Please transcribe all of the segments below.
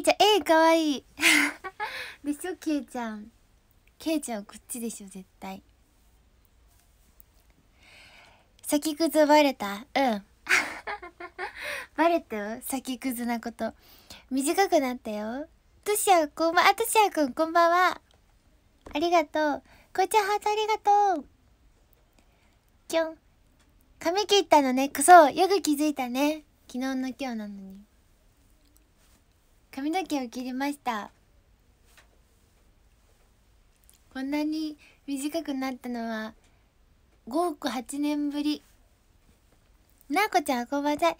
けいちゃんええー、かわいい でしょけいちゃんけいちゃんこっちでしょ絶対先くずバレたうん バレたよ先くずなこと短くなったよトシアこんばんあトシアくんこんばんはありがとうこっちゃんハートありがとうきょん髪切ったのねクそ、よく気づいたね昨日の今日なのに髪の毛を切りましたこんなに短くなったのは5億8年ぶりなあこちゃんこんばんざい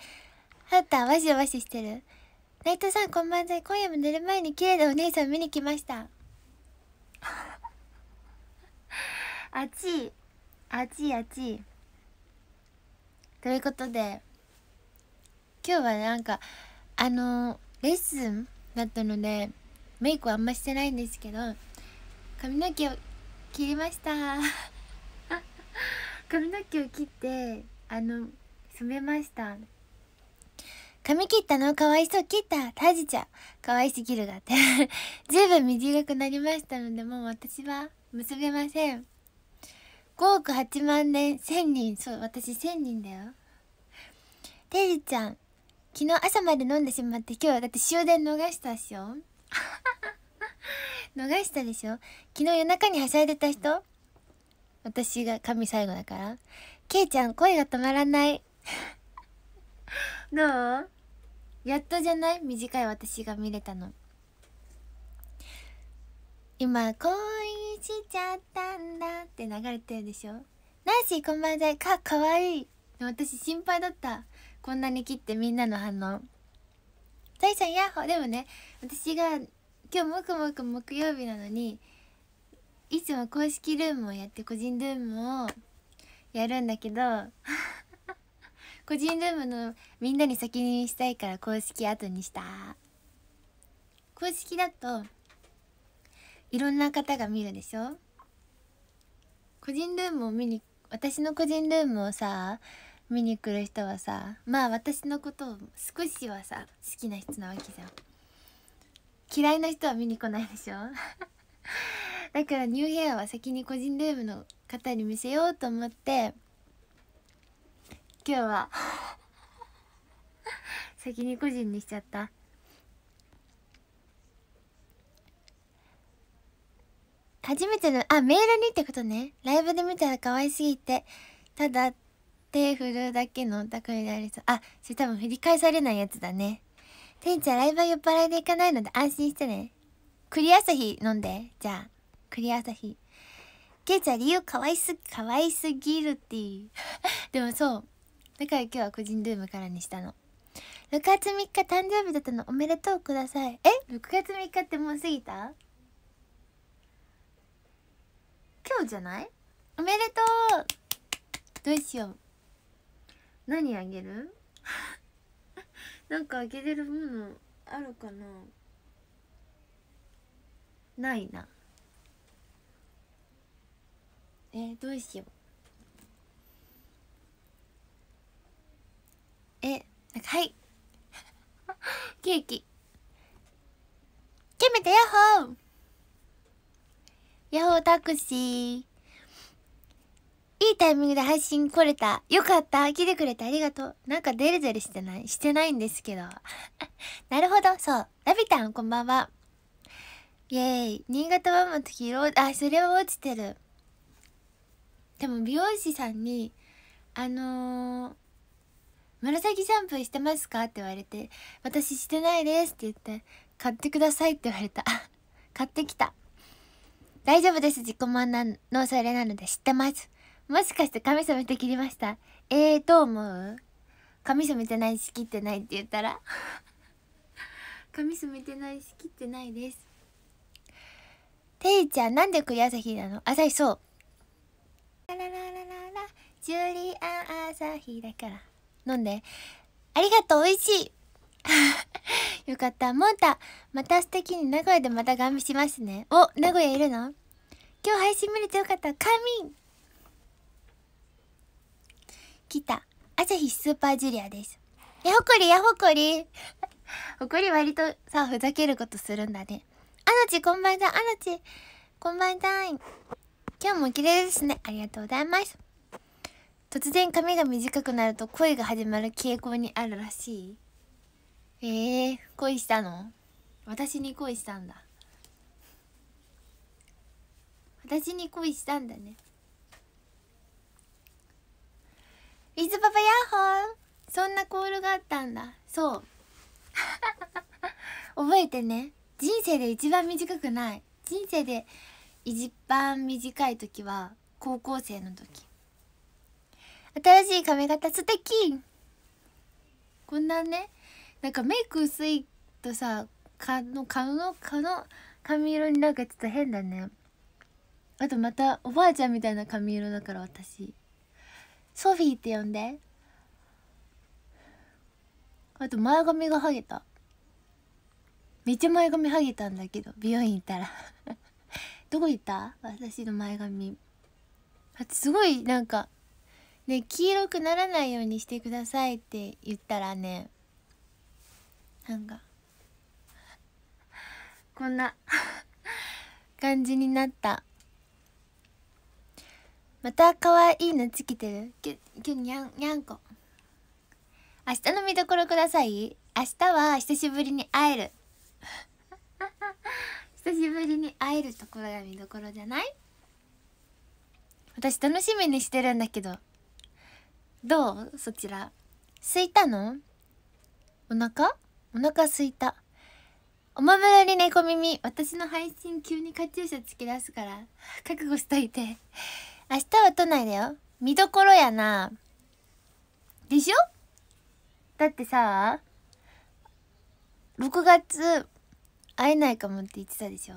はったわしわししてる内藤さんこんばんざい今夜も寝る前に綺麗なお姉さん見に来ました 暑い暑い暑いということで今日はなんかあのレッスンだったのでメイクはあんましてないんですけど髪の毛を切りました 髪の毛を切ってあの染めました髪切ったのかわいそう切ったタジちゃんかわいすぎるがって随分 短くなりましたのでもう私は結べません5億8万年1000人そう私1000人だよテジちゃん昨日朝まで飲んでしまって今日だって終電逃したっしょ 逃したでしょ昨日夜中にはしゃいでた人私が髪最後だからけいちゃん声が止まらない どうやっとじゃない短い私が見れたの今恋しちゃったんだって流れてるでしょナンシーこんばんはかかわいい私心配だったこんなに切ってみんなの反応大いさんヤッホーでもね私が今日もくもく木曜日なのにいつも公式ルームをやって個人ルームをやるんだけど 個人ルームのみんなに先にしたいから公式後にした公式だといろんな方が見るでしょ個人ルームを見に私の個人ルームをさ見に来る人はさまあ私のことを少しはさ好きな人なわけじゃん嫌いな人は見に来ないでしょ だからニューヘアは先に個人ルームの方に見せようと思って今日は 先に個人にしちゃった初めてのあメールにってことねライブで見たら可愛すぎてただ手振るだけのお宅になりそうあそれ多分振り返されないやつだねてんちゃんライブは酔っ払いで行かないので安心してねクリアサ日飲んでじゃあアサ日けいちゃん理由かわいすかわいすぎるっていう でもそうだから今日は個人ルームからにしたの6月3日誕生日だったのおめでとうくださいえ6月3日ってもう過ぎた今日じゃないおめでとうどうしよう何あげるなんかあげれるものあるかなないなえー、どうしようえなんかはいケーキ決めてヤッホーヤッホータクシーいいタイミングで配信来れた。よかった。来てくれてありがとう。なんかデレデレしてないしてないんですけど。なるほど。そう。ラビタン、こんばんは。イェーイ。新潟ママと色、あ、それは落ちてる。でも美容師さんに、あのー、紫シャンプーしてますかって言われて、私してないですって言って、買ってくださいって言われた。買ってきた。大丈夫です。自己満な、のそれなので知ってます。もしかして髪染めて切りましたえー、どう思う髪染めてないし切ってないって言ったら髪染めてないし切ってないですていちゃんなんで栗朝日なの朝日そうラララララジュリアン朝日だから飲んでありがとう美味しい よかったモンタまた素敵に名古屋でまたガン見しますねお名古屋いるの今日配信見れてよかった仮来た。朝日スーパージュリアです。え、ほこりやほこり。ほこり割とさ、ふざけることするんだね。あのち、こんばんだ。あのち、こんばんだ今日も綺麗ですね。ありがとうございます。突然髪が短くなると恋が始まる傾向にあるらしい。えー、恋したの私に恋したんだ。私に恋したんだね。ウィズパパヤッホーそんなコールがあったんだそう 覚えてね人生で一番短くない人生で一番短い時は高校生の時新しい髪型素敵こんなねなんかメイク薄いとさかの蚊の顔の髪色になんかちょっと変だねあとまたおばあちゃんみたいな髪色だから私ソフィーって呼んであと前髪がハゲためっちゃ前髪ハゲたんだけど美容院行ったら どこ行った私の前髪あすごいなんかね黄色くならないようにしてくださいって言ったらねなんかこんな 感じになったまた可愛い夏来てるきゅきゅにゃんにゃんこ明日の見どころください明日は久しぶりに会える 久しぶりに会えるところが見どころじゃない私楽しみにしてるんだけどどうそちらすいたのお腹お腹すいたおまむろに猫耳私の配信急にカチューシャ突き出すから覚悟しといて明日は都内だよ見どころやなでしょだってさ6月会えないかもって言ってたでしょ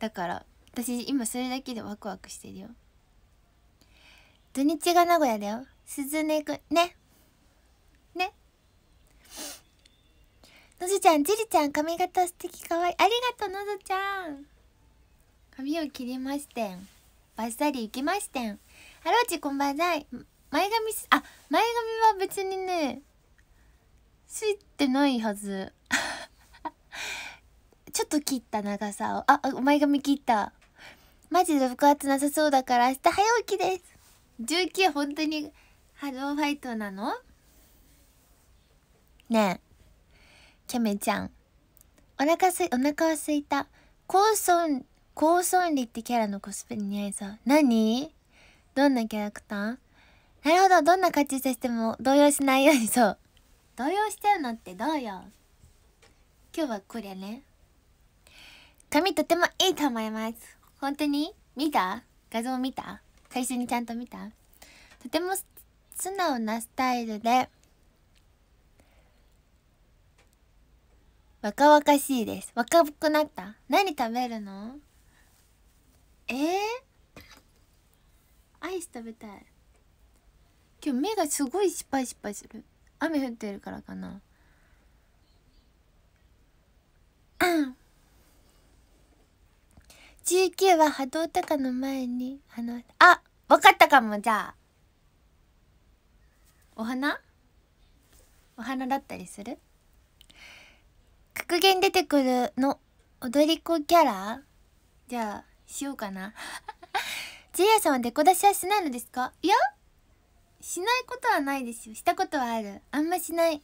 だから私今それだけでワクワクしてるよ土日が名古屋だよ鈴音くんねねのぞちゃんじりちゃん髪型素敵かわいいありがとうのぞちゃん髪を切りましてんバッサリ行きましてんハローチこんばんは前髪あ前髪は別にねすいてないはず ちょっと切った長さをあ前髪切ったマジで腹圧なさそうだから明日早起きです19本当にハローファイトなのねえキャメちゃんお腹すいお腹はすいたコーコウソンリってキャラのコスプレ似合いそう。何どんなキャラクターなるほど。どんな勝ちさせても動揺しないようにそう。動揺しちゃうのってどうよ。今日はこれね。髪とてもいいと思います。本当に見た画像見た最初にちゃんと見たとても素直なスタイルで若々しいです若くなった何食べるのえー、アイス食べたい今日目がすごい失敗失敗する雨降ってるからかな19 は波動高の前にあのあ分かったかもじゃあお花お花だったりする格言出てくるの踊り子キャラじゃあしようかなジェイヤさんはデコ出しはしないのですかいやしないことはないですよしたことはあるあんましない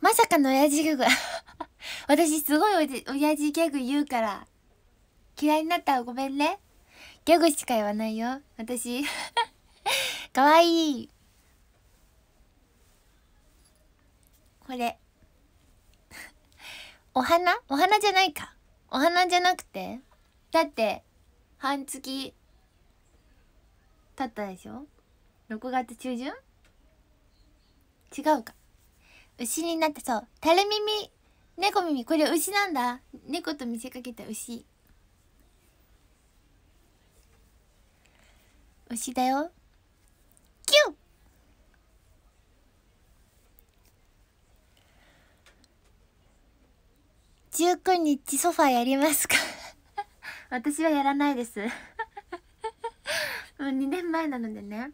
まさかの親父ギャグ 私すごいお親父ギャグ言うから嫌いになったらごめんねギャグしか言わないよ私 かわいいこれお花お花じゃないか。お花じゃなくてだって、半月、経ったでしょ ?6 月中旬違うか。牛になってそう。垂れ耳、猫耳、これ牛なんだ。猫と見せかけた牛。牛だよ。19日ソファやりますか 私はやらないですもう2年前なのでね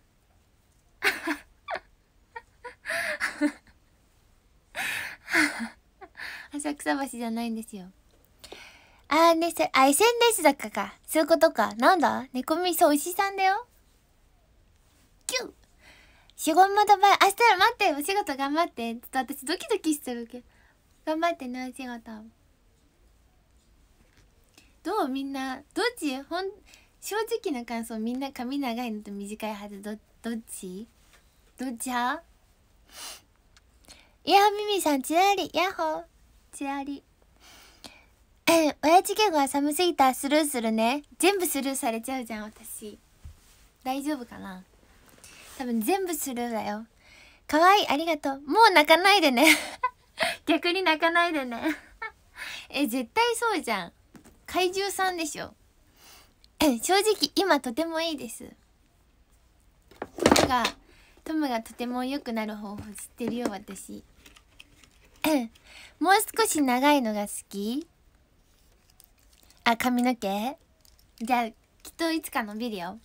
浅草橋じゃないんですよあーねせあ SNS だかかそういうことかなんだ猫みそ牛さんだよキュッ仕事またば明日待ってお仕事頑張ってちょっと私ドキドキしてるけど頑張ってねお仕事どうみんなどっちほん正直な感想みんな髪長いのと短いはずどどっちどっち派いやみみさんちらりやっほーちらり親父ギャグは寒すぎたスルーするね全部スルーされちゃうじゃん私大丈夫かな多分全部スルーだよかわいいありがとうもう泣かないでね 逆に泣かないでね え絶対そうじゃん怪獣さんでしょ正直今とてもいいですトムがトムがとても良くなる方法知ってるよ私もう少し長いのが好きあ髪の毛じゃあきっといつか伸びるよ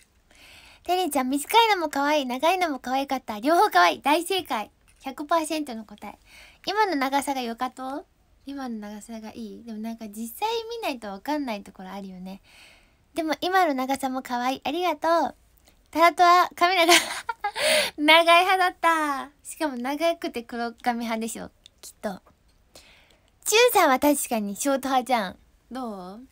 てれちゃん短いのも可愛い長いのも可愛かった両方可愛い大正解100%の答え今の長さが良かと今の長さがいいでもなんか実際見ないと分かんないところあるよねでも今の長さも可愛いありがとうタラトは髪長 長い派だったしかも長くて黒髪派でしょきっとチュンさんは確かにショート派じゃんどう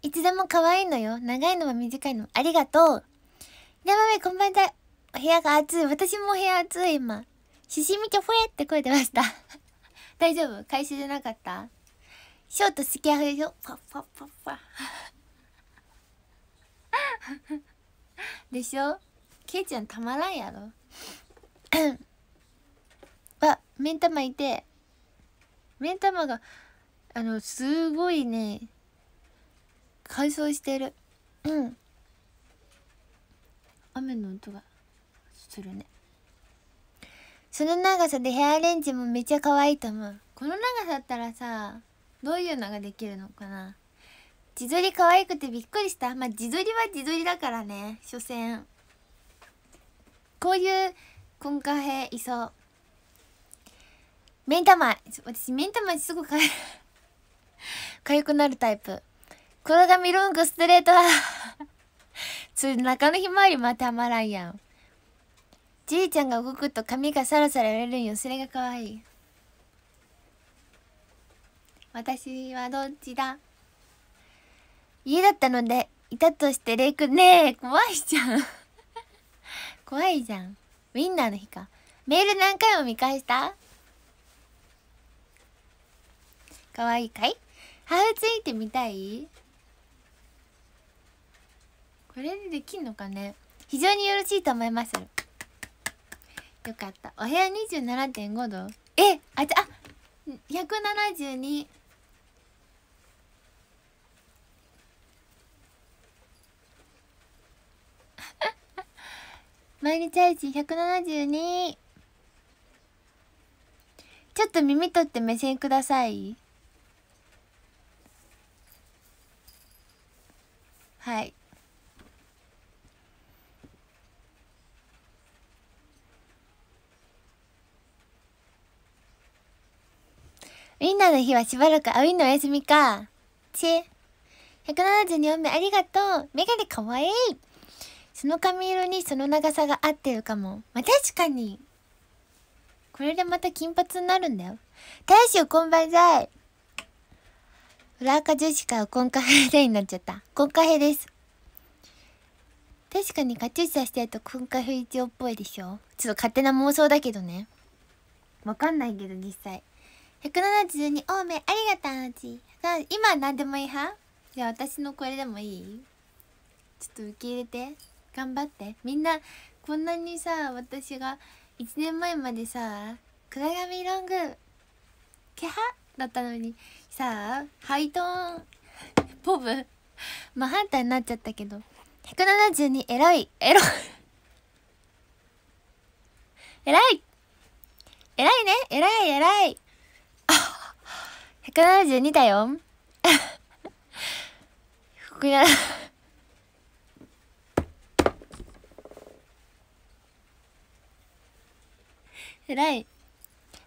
いつでも可愛いのよ長いのも短いのもありがとうひらまめこんばんはお部屋が暑い私も部屋暑い今ししみちょえって声出ました 大丈夫回収じゃなかったショート好きやふでしょパッパッパッパ でしょケイちゃんたまらんやろ あ目ん玉いて目ん玉があのすごいね乾燥してるうん雨の音がするねその長さでヘアアレンジもめっちゃ可愛いと思うこの長さだったらさどういうのができるのかな自撮り可愛くてびっくりしたまあ自撮りは自撮りだからね所詮こういうコンカフェいそう目ん玉私目ん玉すぐ かゆくなるタイプ黒髪ロングストレートは それ中のひまわりまたまらんやんじいちゃんが動くと髪がサラサラ揺れるんよそれが可愛い私はどっちだ家だったのでいたとしてレイくねえ怖いじゃん怖いじゃんウィンナーの日かメール何回も見返した可愛いかいハウついてみたいこれでできんのかね非常によろしいと思いますよかったお部屋27.5度えあゃあ172 毎日配信172ちょっと耳取って目線くださいはいウィンナーの日はしばらく、あ、ウィンナーお休みか。ちえ。172音目ありがとう。メガネかわいい。その髪色にその長さが合ってるかも。まあ、確かに。これでまた金髪になるんだよ。大将こんばんざい。裏垢女子からコンカフェでになっちゃった。コンカフェです。確かにカチューシャしてるとコンカフェ一応っぽいでしょちょっと勝手な妄想だけどね。わかんないけど実際。172多めありがとうち今何でもいいはじゃあ私のこれでもいいちょっと受け入れて頑張ってみんなこんなにさ私が1年前までさ暗闇ロング気派だったのにさハイトーンポブ真反対になっちゃったけど172エロいエロ偉い偉 いね偉い偉い172だよ。ここや。偉い。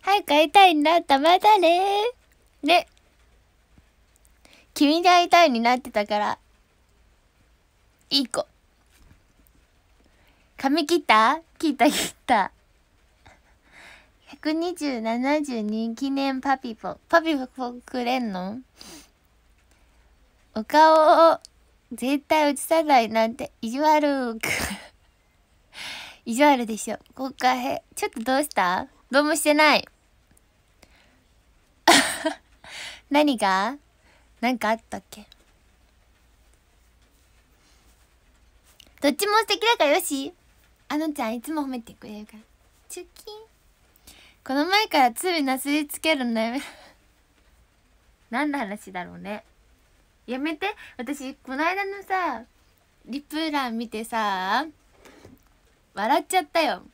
早く会いたいなった、またねね。君に会いたいになってたから。いい子。髪切った切った切った。12072記念パピポ。パピポくれんのお顔を絶対映さないなんて意地悪く意地悪でしょ。公開へ。ちょっとどうしたどうもしてない。何が何かあったっけどっちも素敵だからよしあのちゃんいつも褒めてくれるからチュキンこの前から罪なすりつけるのやめ 何の話だろうねやめて私この間のさリプラン見てさ笑っちゃったよんん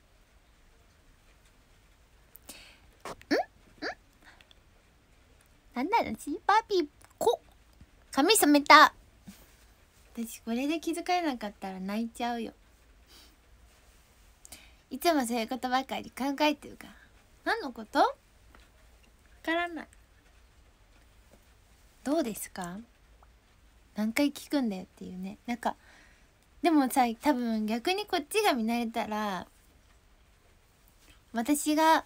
なんだろうバービーこ髪染めた私これで気づかれなかったら泣いちゃうよいつもそういうことばかり考えてるから何のことわからないどうですか何回聞くんだよっていうねなんかでもさ多分逆にこっちが見慣れたら私が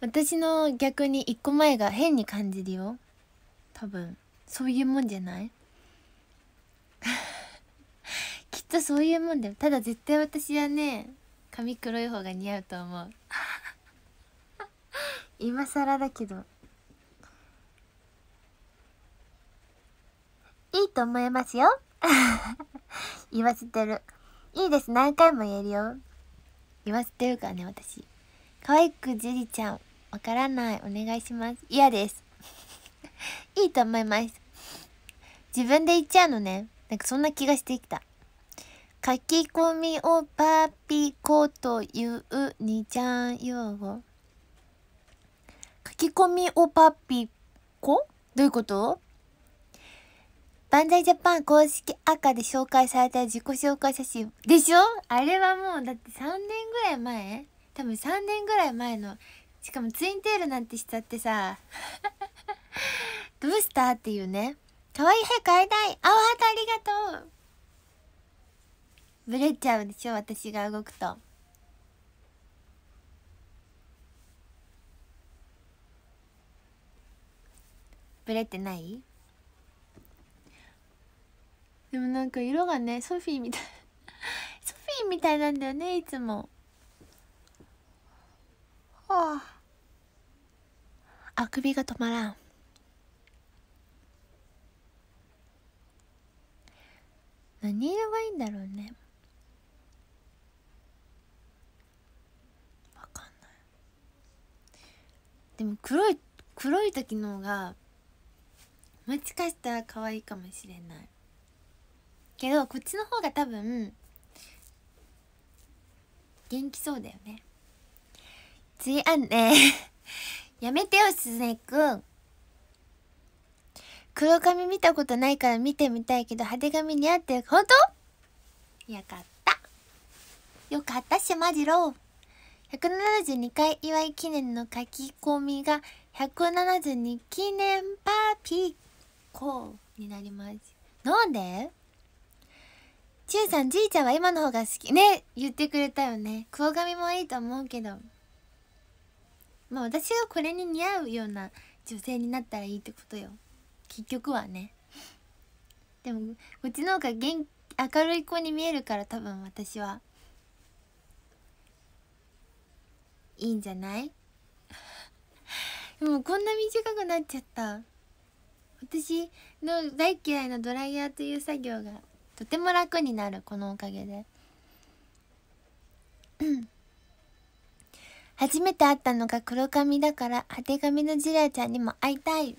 私の逆に一個前が変に感じるよ多分そういうもんじゃない きっとそういうもんだよただ絶対私はね髪黒い方が似合うと思う今更だけどいいと思いますよ 言わせてるいいです何回も言えるよ言わせてるからね私可愛くジュリちゃんわからないお願いします嫌です いいと思います自分で言っちゃうのねなんかそんな気がしてきた書き込みをパーピーコートいうにちゃん用語書き込みおパピこどういうことバンザイジャパン公式赤で紹介された自己紹介写真でしょあれはもうだって3年ぐらい前多分3年ぐらい前のしかもツインテールなんてしちゃってさ どうしたっていうね可愛い早く変えたい青ハありがとうブレちゃうでしょ私が動くと。ブレてないでもなんか色がねソフィーみたい ソフィーみたいなんだよねいつもはああくびが止まらん何色がいいんだろうねわかんないでも黒い黒い時の方がもしかしたら可愛いかもしれないけどこっちの方が多分元気そうだよね次あんね やめてよすねくん黒髪見たことないから見てみたいけど派手髪似合ってる本当よかったよかったしまじろう172回祝い記念の書き込みが172記念パーピーこうになりますなんでちゅうさんじいちゃんは今の方が好きね言ってくれたよねクオガミもいいと思うけどまあ私がこれに似合うような女性になったらいいってことよ結局はねでもこっちの方が元明るい子に見えるから多分私はいいんじゃない もうこんな短くなっちゃった私の大嫌いなドライヤーという作業がとても楽になるこのおかげで初めて会ったのが黒髪だから果て髪のジラちゃんにも会いたい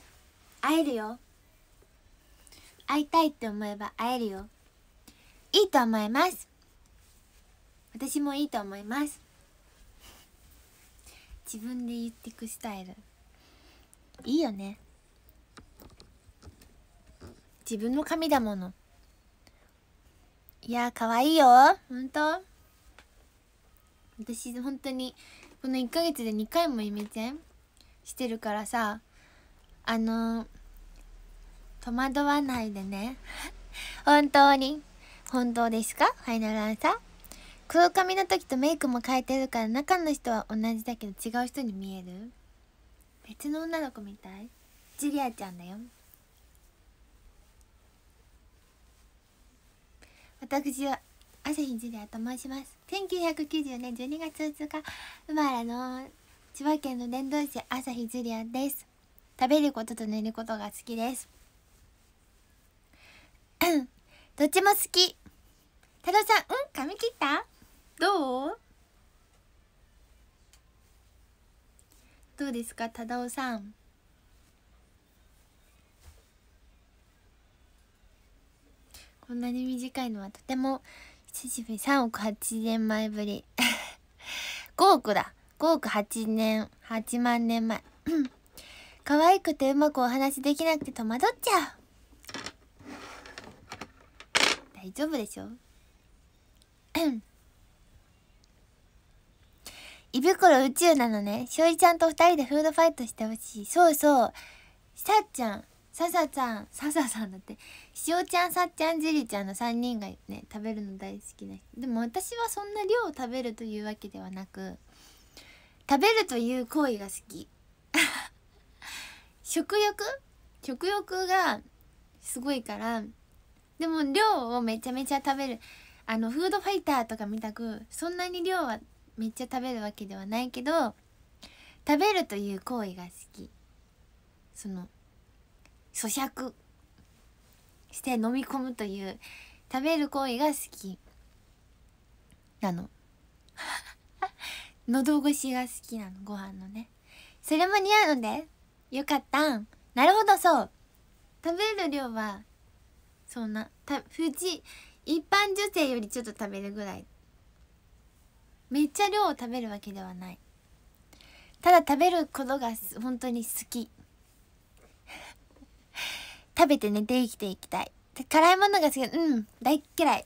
会えるよ会いたいって思えば会えるよいいと思います私もいいと思います自分で言ってくスタイルいいよね自分の髪だものいやかわいいよほんと私本当にこの1ヶ月で2回もイメチェンしてるからさあのー、戸惑わないでね 本当に本当ですかファイナルアンサー黒髪の時とメイクも変えてるから中の人は同じだけど違う人に見える別の女の子みたいジュリアちゃんだよ私は朝日ジュリアと申します1990年12月2日生まれの千葉県の伝道師朝日ジュリアです食べることと寝ることが好きです どっちも好き太郎さんうん髪切ったどうどうですか忠夫さんこんなに短いのはとても久しぶり3億8年前ぶり5億 だ5億8年8万年前 可愛くてうまくお話できなくて戸惑っちゃう大丈夫でしょ 胃袋宇宙なのねしおりちゃんと2人でフードファイトしてほしいそうそうさっちゃんささちゃんさささんだってしおちゃんさっちゃんジリちゃんの3人がね食べるの大好きな人でも私はそんな量を食べるというわけではなく食べるという行為が好き 食欲食欲がすごいからでも量をめちゃめちゃ食べるあのフードファイターとか見たくそんなに量はめっちゃ食べるわけではないけど食べるという行為が好きその咀嚼して飲み込むという食べる行為が好きなの 喉越しが好きなのご飯のねそれも似合うのでよかったんなるほどそう食べる量はそんなた富士一般女性よりちょっと食べるぐらいめっちゃ量を食べるわけではないただ食べることが本当に好き食べて寝て生きていきたい辛いものが好きうん大っ嫌い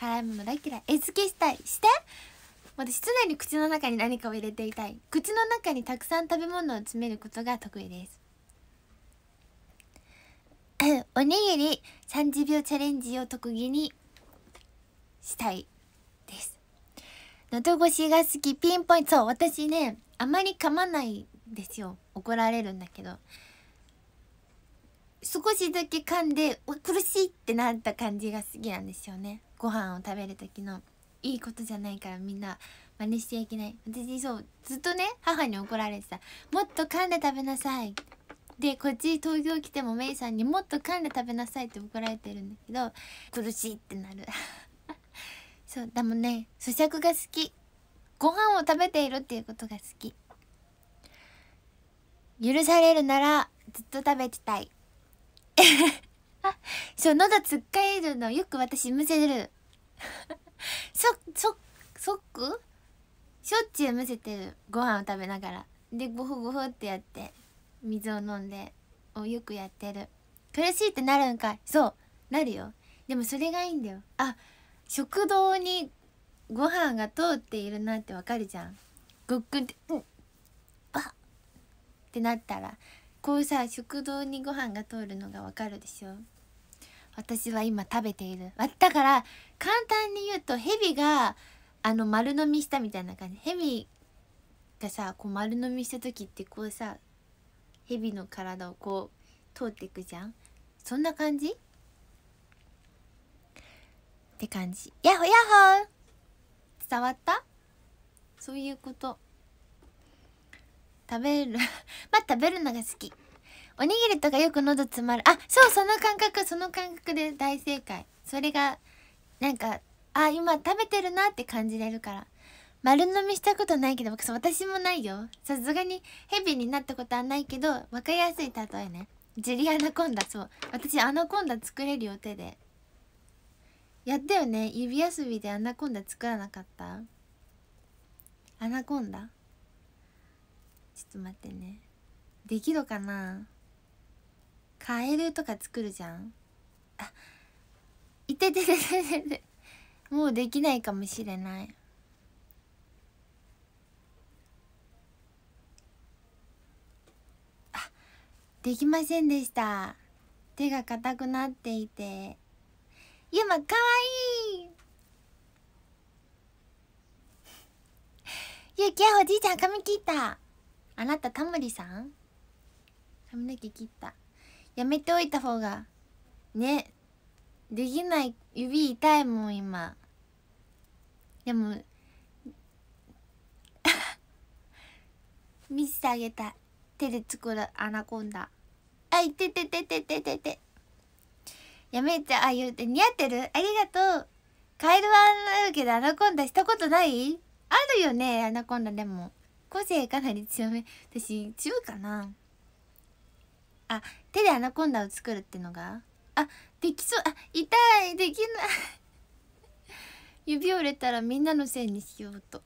辛いもの大っ嫌い餌付けしたいしてまた室内に口の中に何かを入れていたい口の中にたくさん食べ物を詰めることが得意ですおにぎり30秒チャレンジを特技にしたいです喉越しが好きピンポイントそう私ねあまり噛まないですよ怒られるんだけど少しだけ噛んで苦しいってなった感じが好きなんですよねご飯を食べる時のいいことじゃないからみんな真似しちゃいけない私そうずっとね母に怒られてたもっと噛んで食べなさいでこっち東京来てもメイさんにもっと噛んで食べなさいって怒られてるんだけど苦しいってなる そうでもね咀嚼が好きご飯を食べているっていうことが好き許されるならずっと食べてたいあそう喉つっかえるのよく私むせる そそそっくしょっちゅうむせてるご飯を食べながらでゴホゴホってやって水を飲んでをよくやってる苦しいってなるんかいそうなるよでもそれがいいんだよあ食堂にご飯が通っているなってわかるじゃんごっくんって「うんあっ!」ってなったらこうさ食堂にご飯が通るのがわかるでしょ私は今食べているだから簡単に言うとヘビがあの丸飲みしたみたいな感じヘビがさこう丸飲みした時ってこうさヘビの体をこう通っていくじゃんそんな感じって感じやほやほ伝わったそういうこと食べる まあ食べるのが好きおにぎりとかよく喉詰まるあそうその感覚その感覚で大正解それがなんかあ今食べてるなって感じれるから丸飲みしたことないけど私もないよさすがにヘビになったことはないけど分かりやすい例えねジュリアナコンダそう私アナコンダ作れるよ手でやったよね指遊びでアナコンダ作らなかったアナコンダちょっと待ってねできるかなカエルとか作るじゃんあいてててててもうできないかもしれないあできませんでした手が硬くなっていてゆまかわいいゆきやおじいちゃん髪切ったあなたタモリさん髪の毛切ったやめておいた方がねできない指痛いもん今でも 見せてあげた手で作るアナコンダあいてててててててやめちゃあ言うて似合ってるありがとうカエルはあるけどアナコンダしたことないあるよねアナコンダでも個性かなり強め私中かなあ手でアナコンダを作るってのがあできそうあ痛いできない 指折れたらみんなのせいにしようと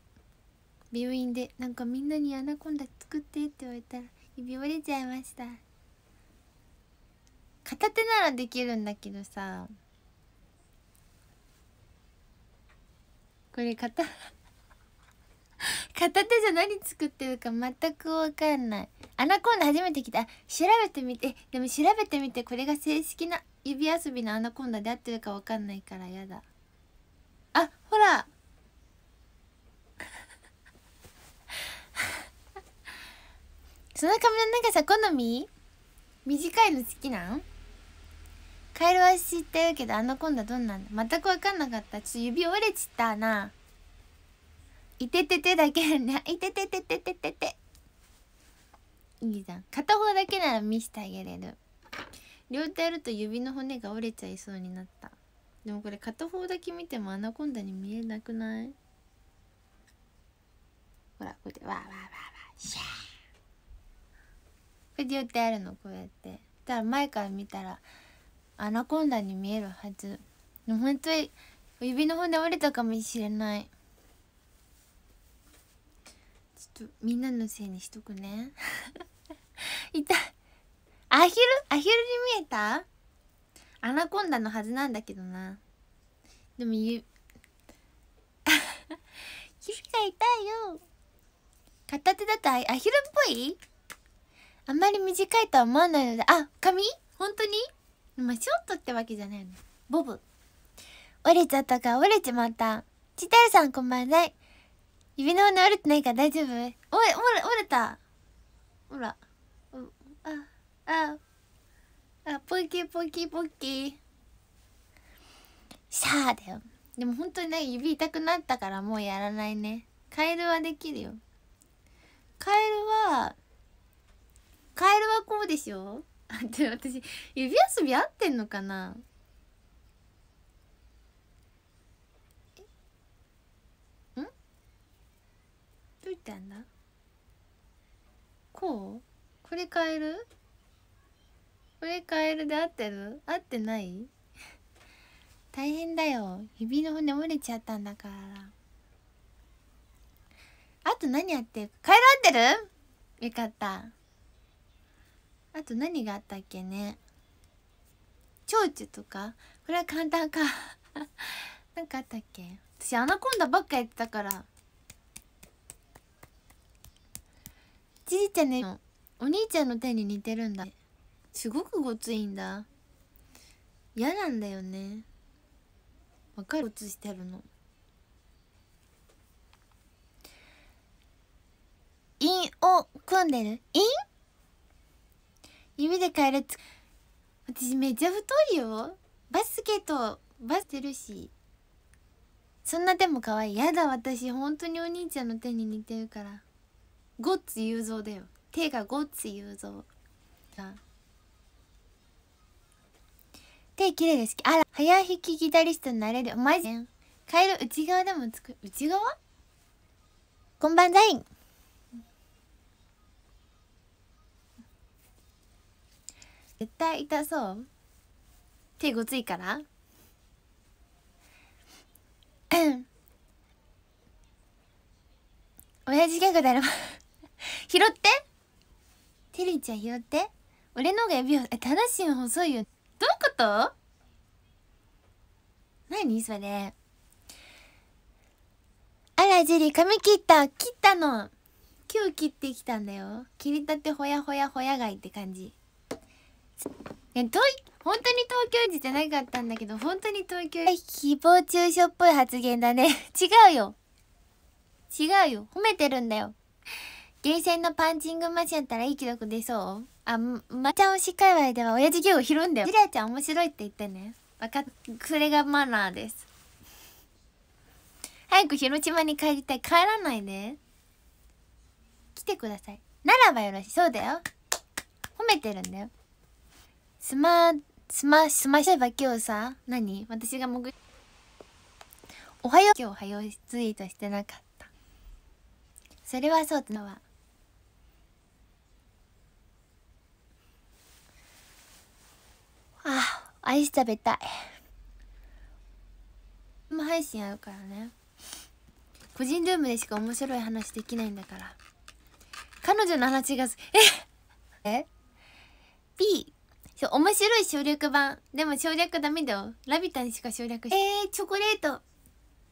病院でなんかみんなにアナコンダ作ってって言われたら指折れちゃいました片手ならできるんだけどさこれ片 片手じゃ何作ってるか全く分かんないアナコンダ初めて来た調べてみてでも調べてみてこれが正式な指遊びのアナコンダで合ってるか分かんないからやだあほら その髪の長さ好み短いの好きなんカエルは知ってるけどアナコンダどんなんだ全く分かんなかったちょっと指折れちったないてててだけな いててててててていいじゃん片方だけなら見してあげれる両手やると指の骨が折れちゃいそうになったでもこれ片方だけ見てもアナコンダに見えなくないほらこうやってわーわーわーわーシャーこれ両手やるのこうやってたら前から見たらアナコンダに見えるはずでも本当に指の骨折れたかもしれないっとみんなのせいにしとくね いたアヒルアヒルに見えたアナコンダのはずなんだけどなでもゆヒル がいよ片手だとアヒルっぽいあんまり短いとは思わないのであ髪本当にまあショートってわけじゃないのボブ折れちゃったか折れちまったちたるさんこんばんは、指の骨折れてないから大丈夫おい折れ折れたほらあああポッキーポッキーポッキーシャーだよでも本当にね指痛くなったからもうやらないねカエルはできるよカエルはカエルはこうでしょで私指遊び合ってんのかなどういったんだこうこれ変えるこれ変えるで合ってる合ってない大変だよ指の骨折れちゃったんだからあと何やってるカエル合ってるよかったあと何があったっけね蝶々とかこれは簡単か なんかあったっけ私アナコンダばっかやってたからじいちゃんねお兄ちゃんの手に似てるんだすごくごついんだ嫌なんだよねわかるごつしてるの韻を組んでる韻指で変えるつ私めっちゃ太いよバスケとバスてるしそんな手も可愛いやだ私本当にお兄ちゃんの手に似てるからゴッツ雄三だよ手がゴッツ雄三が手綺麗ですあら早弾きギタリストになれるマジカエル内側でも作る内側こんばんざい絶対痛そう手ごついから親父ギャグだろ拾っててるいちゃん拾って俺のが指をえ正しいの細いよどういうこと何それあらジェリー髪切った切ったの今日切ってきたんだよ切りたてほやほやほや貝って感じえい本当に東京人じゃなかったんだけど本当に東京誹謗中傷っぽい発言だね 違うよ違うよ褒めてるんだよゲーセンのパンチングマシンやったらいい記録出そうあ、まちゃん推し界隈では親父ギャグ拾うんだよ。ジアちゃん面白いって言ってね。わかっ、それがマナーです。早く広島に帰りたい。帰らないで。来てください。ならばよろしそうだよ。褒めてるんだよ。すま、すま、すましゃば今日さ、何私がもぐ、おはよう、今日おはようツイートしてなかった。それはそうってのは。あアイス食べたい生配信あるからね個人ルームでしか面白い話できないんだから彼女の話がええ B 面白い省略版でも省略ダメだよラビタにしか省略しえー、チョコレート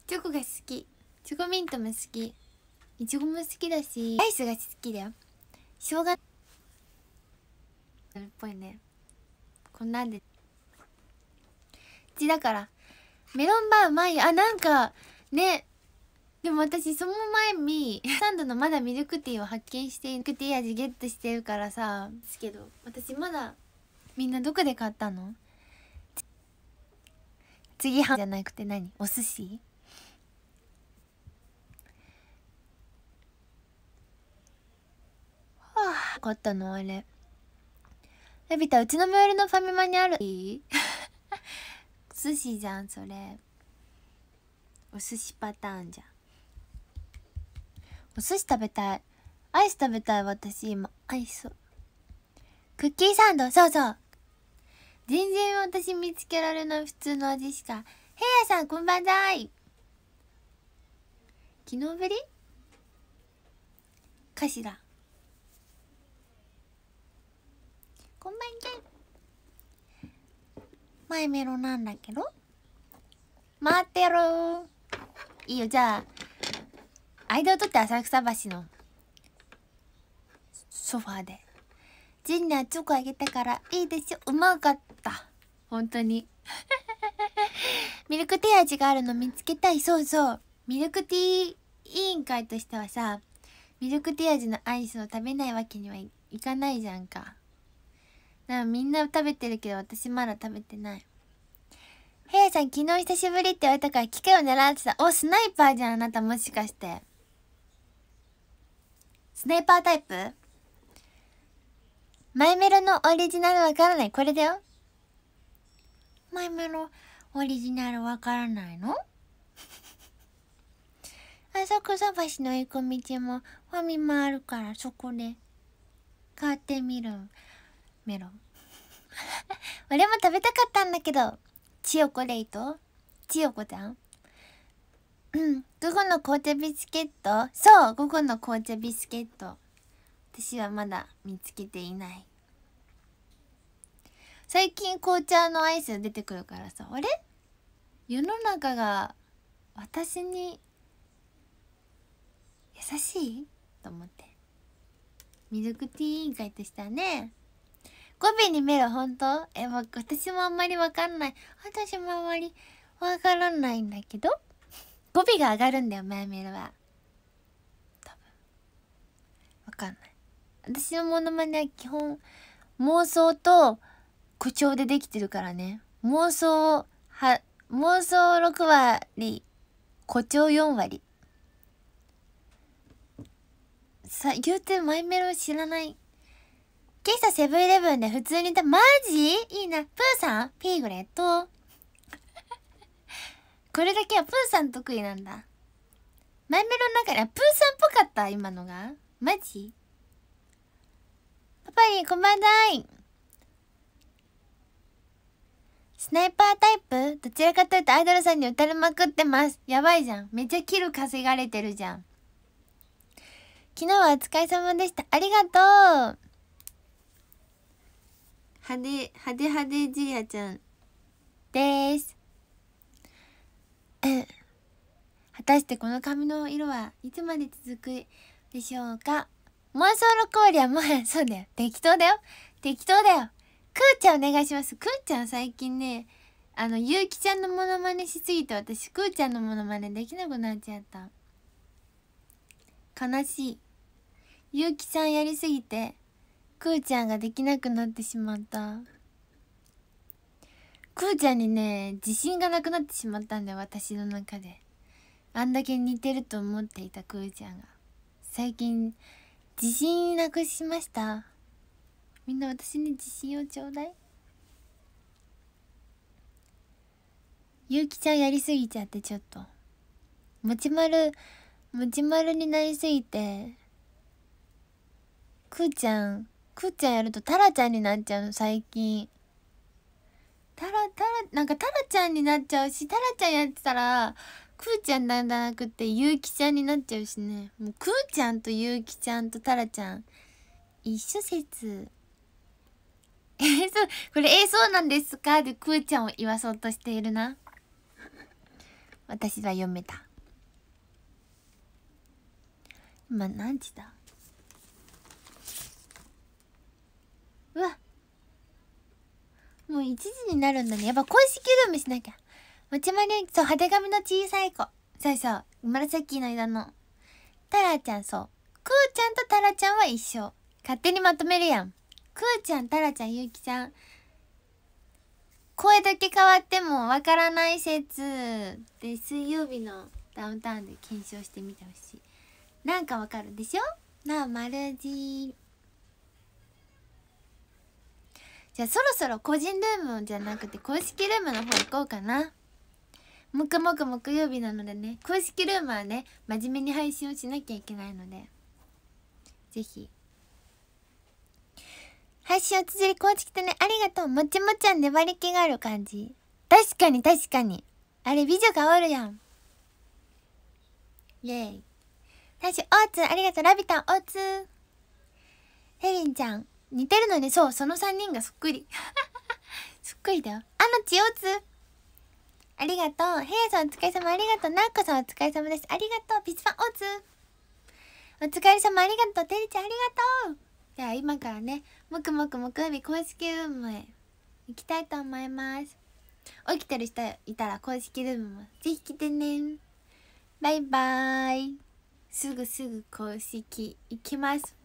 チョコが好きチョコミントも好きいちごも好きだしアイスが好きだよしょうがっぽいねこんなんでちだからメロンバーうまいあなんかねでも私その前にサンドのまだミルクティーを発見してミルクティー味ゲットしてるからさですけど私まだみんなどこで買ったの次はじゃなくて何お寿司はあ買ったのあれのび太うちのメールのファミマにあるいい 寿司じゃんそれお寿司パターンじゃんお寿司食べたいアイス食べたい私今アイスクッキーサンドそうそう全然私見つけられない普通の味しか平野さんこんばんはい昨日ぶりかしらこんばんちゃん前メロなんだけど待ってろいいよじゃあ間を取って浅草橋のソファーでジンナチョコあげたからいいでしょうまかった本当に ミルクティー味があるの見つけたいそうそうミルクティー委員会としてはさミルクティー味のアイスを食べないわけにはいかないじゃんかなみんな食べてるけど私まだ食べてないヘイさん昨日久しぶりって言われたから機械を狙ってたおスナイパーじゃんあなたもしかしてスナイパータイプマイメロのオリジナルわからないこれだよマイメロオリジナルわからないの あそこそばしの行く道もファミマあるからそこで買ってみるメロン 俺も食べたかったんだけど千代子レイと千代子ちゃんうん午後の紅茶ビスケットそう午後の紅茶ビスケット私はまだ見つけていない最近紅茶のアイス出てくるからさあれ世の中が私に優しいと思ってミルクティー委員会としたね語尾にメロ本当え、ま、私もあんまりわかんない。私もあんまりわからないんだけど。語尾が上がるんだよ、イメロは。多分。わかんない。私のモノマネは基本、妄想と誇張でできてるからね。妄想、は、妄想6割、誇張4割。さ、言うてマイメロ知らない今朝セブンイレブンで普通にいた、マジいいな。プーさんピーグレット。これだけはプーさん得意なんだ。マイメロの中で、プーさんっぽかった今のが。マジパパリン、こんばんないスナイパータイプどちらかというとアイドルさんに打たれまくってます。やばいじゃん。めっちゃキル稼がれてるじゃん。昨日はお疲れ様でした。ありがとう派手派手派手じいやちゃんです果たしてこの髪の色はいつまで続くでしょうか妄想の氷はもうそうだよ適当だよ適当だよくーちゃんお願いしますくーちゃん最近ねあのゆうきちゃんのモノマネしすぎて私くーちゃんのモノマネできなくなっちゃった悲しいゆうきちゃんやりすぎてくーちゃんができなくなってしまったくーちゃんにね自信がなくなってしまったんだよ私の中であんだけ似てると思っていたくーちゃんが最近自信なくしましたみんな私に自信をちょうだいゆうきちゃんやりすぎちゃってちょっともちまるもちまるになりすぎてくーちゃんくーちゃんやるとタラちゃんになっちゃうの最近タラタラなんかタラちゃんになっちゃうしタラちゃんやってたらくーちゃんなんじゃなくてゆうきちゃんになっちゃうしねもうくーちゃんとゆうきちゃんとタラちゃん一緒説えそうこれ「えそうなんですか?」でくーちゃんを言わそうとしているな私は読めた今何時だうわもう1時になるんだねやっぱ公式ルームしなきゃもちまりそう派手髪の小さい子そうそう紫の間のタラちゃんそうくーちゃんとタラちゃんは一緒勝手にまとめるやんくーちゃんタラちゃんゆうきちゃん声だけ変わってもわからない説で水曜日のダウンタウンで検証してみてほしいなんかわかるでしょなあ丸じじゃあそろそろ個人ルームじゃなくて公式ルームの方行こうかなもくもく木曜日なのでね公式ルームはね真面目に配信をしなきゃいけないのでぜひ配信を綴り公式ってねありがとうもちもちは粘り気がある感じ確かに確かにあれ美女がおるやんイェイ大使オーツありがとうラビタンオーツヘリンちゃん似てるのでそうその3人がそっくり そっくりだよあのちおつありがとうヘイさんお疲れ様ありがとうなっこさんお疲れ様ですありがとうピスパンおつお疲れ様ありがとうてりちゃんありがとうでは今からねもくもくもく海公式ルームへ行きたいと思います起きてる人いたら公式ルームもぜひ来てねバイバーイすぐすぐ公式行きます